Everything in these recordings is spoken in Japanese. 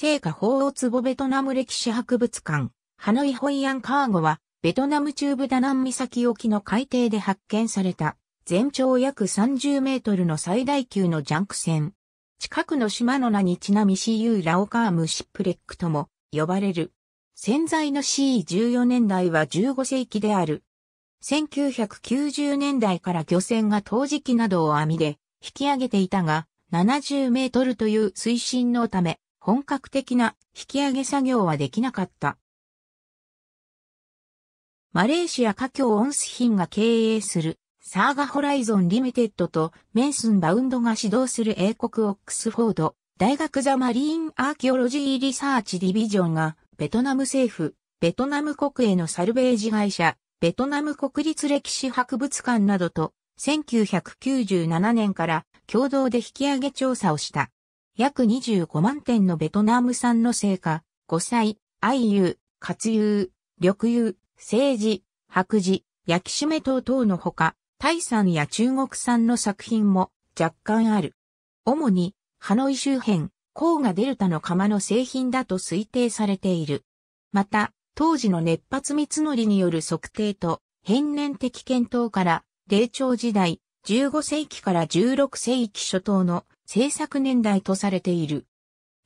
聖火法を壺ベトナム歴史博物館、ハノイホイアンカーゴは、ベトナム中部ダナン岬沖の海底で発見された、全長約30メートルの最大級のジャンク船。近くの島の名にちなみ CU ラオカームシップレックとも呼ばれる。潜在の C14 年代は15世紀である。1990年代から漁船が陶磁器などを網で引き上げていたが、70メートルという水深のため、本格的な引き上げ作業はできなかった。マレーシア華僑オンス品が経営するサーガホライゾンリミテッドとメンスンバウンドが指導する英国オックスフォード大学ザマリーンアーキオロジーリサーチディビジョンがベトナム政府、ベトナム国営のサルベージ会社、ベトナム国立歴史博物館などと1997年から共同で引き上げ調査をした。約25万点のベトナム産の成果、五彩、愛油、活油、緑油、政治、白磁、焼き締め等々のほか、タイ産や中国産の作品も若干ある。主に、ハノイ周辺、甲河デルタの釜の製品だと推定されている。また、当時の熱発密りによる測定と、変年的検討から、霊長時代、15世紀から16世紀初頭の制作年代とされている。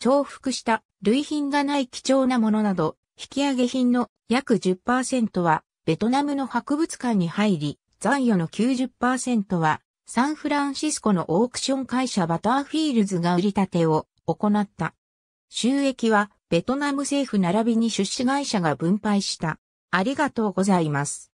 重複した類品がない貴重なものなど、引き上げ品の約10%はベトナムの博物館に入り、残余の90%はサンフランシスコのオークション会社バターフィールズが売り立てを行った。収益はベトナム政府並びに出資会社が分配した。ありがとうございます。